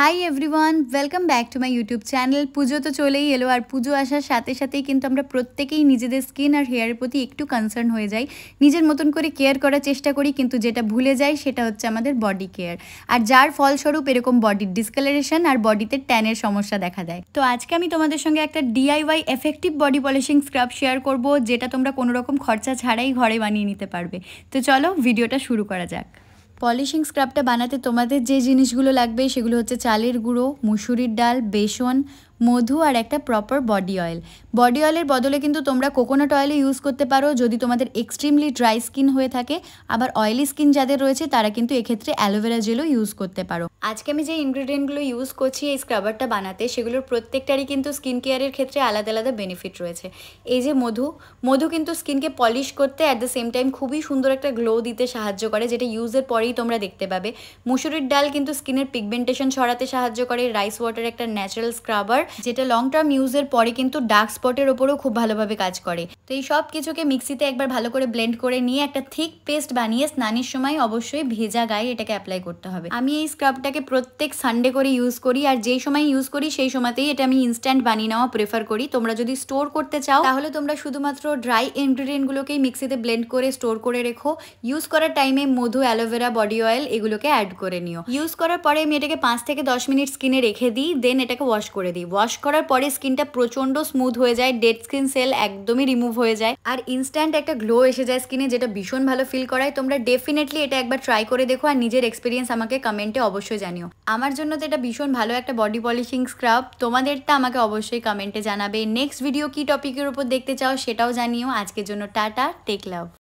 high everyone welcome back to my YouTube channel Pujo তো চলেই এলো আর পুজো আসার সাথে সাথেই কিন্তু আমরা প্রত্যেকেই নিজেদের স্কিন আর হেয়ারের প্রতি একটু কনসার্ন হয়ে যাই নিজের মতন করে কেয়ার করার চেষ্টা করি কিন্তু যেটা ভুলে যাই সেটা হচ্ছে আমাদের বডি কেয়ার আর যার ফলস্বরূপ এরকম বডির ডিসকালারেশন আর বডিতে ট্যানের সমস্যা দেখা দেয় তো আজকে আমি তোমাদের সঙ্গে একটা DIY effective body polishing scrub share করব যেটা তোমরা কোনোরকম খরচা ছাড়াই ঘরে বানিয়ে নিতে পারবে তো চলো ভিডিওটা শুরু করা যাক পলিশিং স্ক্রাবটা বানাতে তোমাদের যে জিনিসগুলো লাগবে সেগুলো হচ্ছে চালের গুঁড়ো মুসুরির ডাল বেসন মধু আর একটা প্রপার বডি অয়েল বডি অয়েলের বদলে কিন্তু তোমরা কোকোনাট অয়েলও ইউজ করতে পারো যদি তোমাদের এক্সট্রিমলি ড্রাই স্কিন হয়ে থাকে আবার অয়েলি স্কিন যাদের রয়েছে তারা কিন্তু এক্ষেত্রে অ্যালোভেরা জেলও ইউজ করতে পারো আজকে আমি যে ইনগ্রিডিয়েন্টগুলো ইউজ করছি এই স্ক্রাবারটা বানাতে সেগুলোর প্রত্যেকটারই কিন্তু স্কিন কেয়ারের ক্ষেত্রে আলাদা আলাদা বেনিফিট রয়েছে এই যে মধু মধু কিন্তু স্কিনকে পলিশ করতে অ্যাট দ্য সেম টাইম খুবই সুন্দর একটা গ্লো দিতে সাহায্য করে যেটা ইউজের পরেই তোমরা দেখতে পাবে মুসুরির ডাল কিন্তু স্কিনের পিগমেন্টেশন ছড়াতে সাহায্য করে রাইস ওয়াটার একটা ন্যাচারাল স্ক্রাবার যেটা লং টার্ম ইউজের পরে কিন্তু ডার্ক স্পটের ওপরও খুব ভালোভাবে কাজ করে তো এই সব কিছুকে মিক্সিতে একবার ভালো করে ব্লেন্ড করে নিয়ে একটা থিক পেস্ট বানিয়ে স্নানের সময় অবশ্যই ভেজা গায়ে এটাকে অ্যাপ্লাই করতে হবে আমি এই স্ক্রাবটাকে প্রত্যেক সানডে করে ইউজ করি আর যেই সময় ইউজ করি সেই সময়তেই এটা আমি ইনস্ট্যান্ট বানিয়ে নেওয়া প্রেফার করি তোমরা যদি স্টোর করতে চাও তাহলে তোমরা শুধুমাত্র ড্রাই ইনগ্রিডিয়েন্টগুলোকেই মিক্সিতে ব্লেন্ড করে স্টোর করে রেখো ইউজ করার টাইমে মধু অ্যালোভেরা বডি অয়েল এগুলোকে অ্যাড করে নিও ইউজ করার পরে আমি এটাকে পাঁচ থেকে দশ মিনিট স্কিনে রেখে দিই দেন এটাকে ওয়াশ করে দিই ওয়াশ করার পরে স্কিনটা প্রচণ্ড স্মুথ হয়ে যায় ডেড স্কিন সেল একদমই রিমুভ হয়ে যায় আর ইনস্ট্যান্ট একটা গ্লো এসে যায় স্কিনে যেটা ভীষণ ভালো ফিল করায় তোমরা ডেফিনেটলি এটা একবার ট্রাই করে দেখো আর নিজের এক্সপিরিয়েন্স আমাকে কমেন্টে অবশ্যই জানিও আমার জন্য তো এটা ভীষণ ভালো একটা বডি পলিশিং স্ক্রাব তোমাদেরটা আমাকে অবশ্যই কমেন্টে জানাবে নেক্সট ভিডিও কি টপিকের উপর দেখতে চাও সেটাও জানিও আজকের জন্য টাটা টেক লাভ